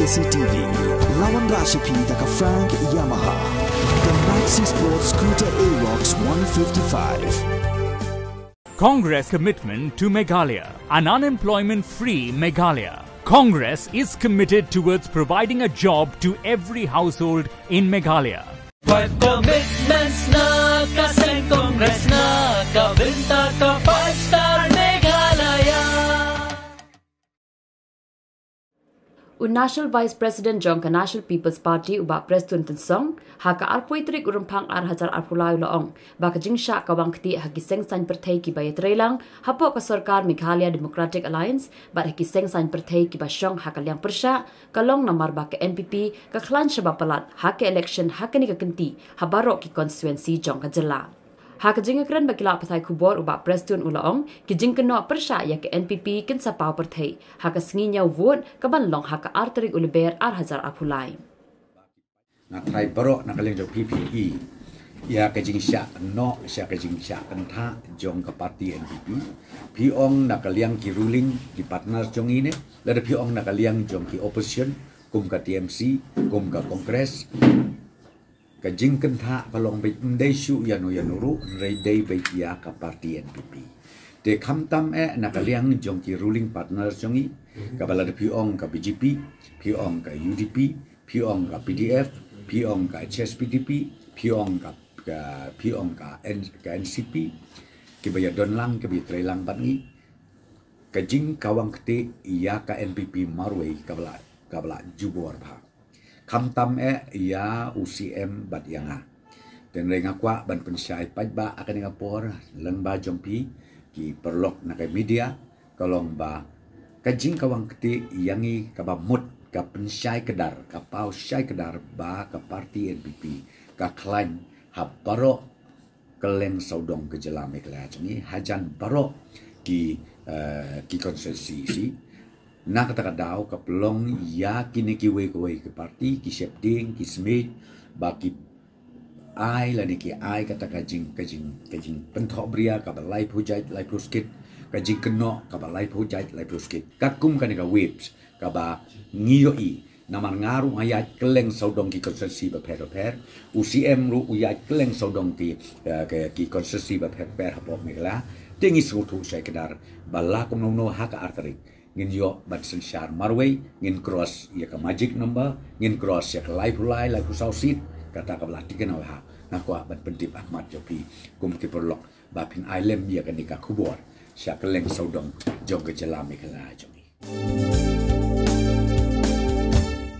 ACTV, Rawan Rashipi, the Frank Yamaha, the Maxi Sport Scooter Aerox 155. Congress commitment to Meghalaya, an unemployment free Meghalaya. Congress is committed towards providing a job to every household in Meghalaya. But commitments not un National Vice President jong ka National People's Party uba President Tan Song ha ka arpoi trik urum phang ar hazar arpulai lo ong ba ka jing sha ka wang ti ha ki seng san per thei ki ba ye ya trailang ha po ka sarkar Meghalaya Democratic Alliance ba ha ki seng san per thei ki ba shong ha ka liang persha ka long namar ba ka NPP ka khlan sha ba palat ha ke election ha ka ni ka kenti ha baro ki constituency jong ka jilla ha ka jing kran ba kila pathai khubor uba preston ulong ki jing kno prasha ya ke npp kin sa pa par thai ha ka singi nya vot ka ban long ha ka artri ulber ar hazar apulai na thai baro na kaling jo ppe ya ke jing sha no sha ke jing sha kan tha jong ka parti npp pi ong na kaliang ki ruling di partner jong ine la de pi ong na kaliang jong ki opposition kum ka tmc kum ka congress กจิงกันทะกลงไปได้ชูยานุยานุรุไรได้ไปยากับพรรคเอ็นพีพีเด็กคำตั้มแอ๋นักเลี้ยงจงกีรูลิงพาร์ทเนอร์จงอีกับบลัดพีองกับบีจีพีพีองกับยูดีพีพีองกับพีดีเอฟพีองกับเอชเอสพีดีพีพีองกับพีองกับเอ็นกับเอ็นซีพีกับบยาดอนลังกับบีเทรลังบัดนี้กจิงกวังเตียกับเอ็นพีพีมารวยกับบลัดกับบลัดจูบวาร์พาคำตำเอ๋ยาอุซีเอ็มบัดยังอ่ะเป็นเรื่องกว่าบันเป็นชายปัจบะอาการกระปอร์ลังบาจอมพีกีเปรลกนักมีเดียกลองบากระจิงกวังกติยังีกับมุดกับเป็นชายกระดารกับเป้าชายกระดารบากับพาร์ตี้เอ็นบีพีกับคลันฮับบารอกกลังสาวดงกับเจลามิกเลยจังนี้ฮัจันบารอกกีเอ่อกีคอนเซอร์ซีซี na kata ka dao ka plong ya kini ki we ko ki party ki shepding ki smit ba ki ai la ni ki ai kata ka jing ka jing ka jing pen tho bria ka ba lai phu jai lai plus kit ka jing kno ka ba lai phu jai lai plus kit ka kum ka ni ka whips ka ba ngi yo i na man ngaru ma yai kleng sau dong ki konsesi ba pher pher u si em ru u yai kleng sau dong ti eh, ka ki konsesi ba pher pher ha po mi la ting is ru thu sai ka dar ba la kum no no ha ka arterik ngin yo bat sen shar marway ngin cross ya ka magic number ngin cross ya ka life lai la ku sau sit kata ka blati ken ha na ko bat pen tip ahmad jo pi kum ki perlok ba pin ailem ya ka ni ka kubor sha ka leng sau dong jo ga jala me ka la jo ni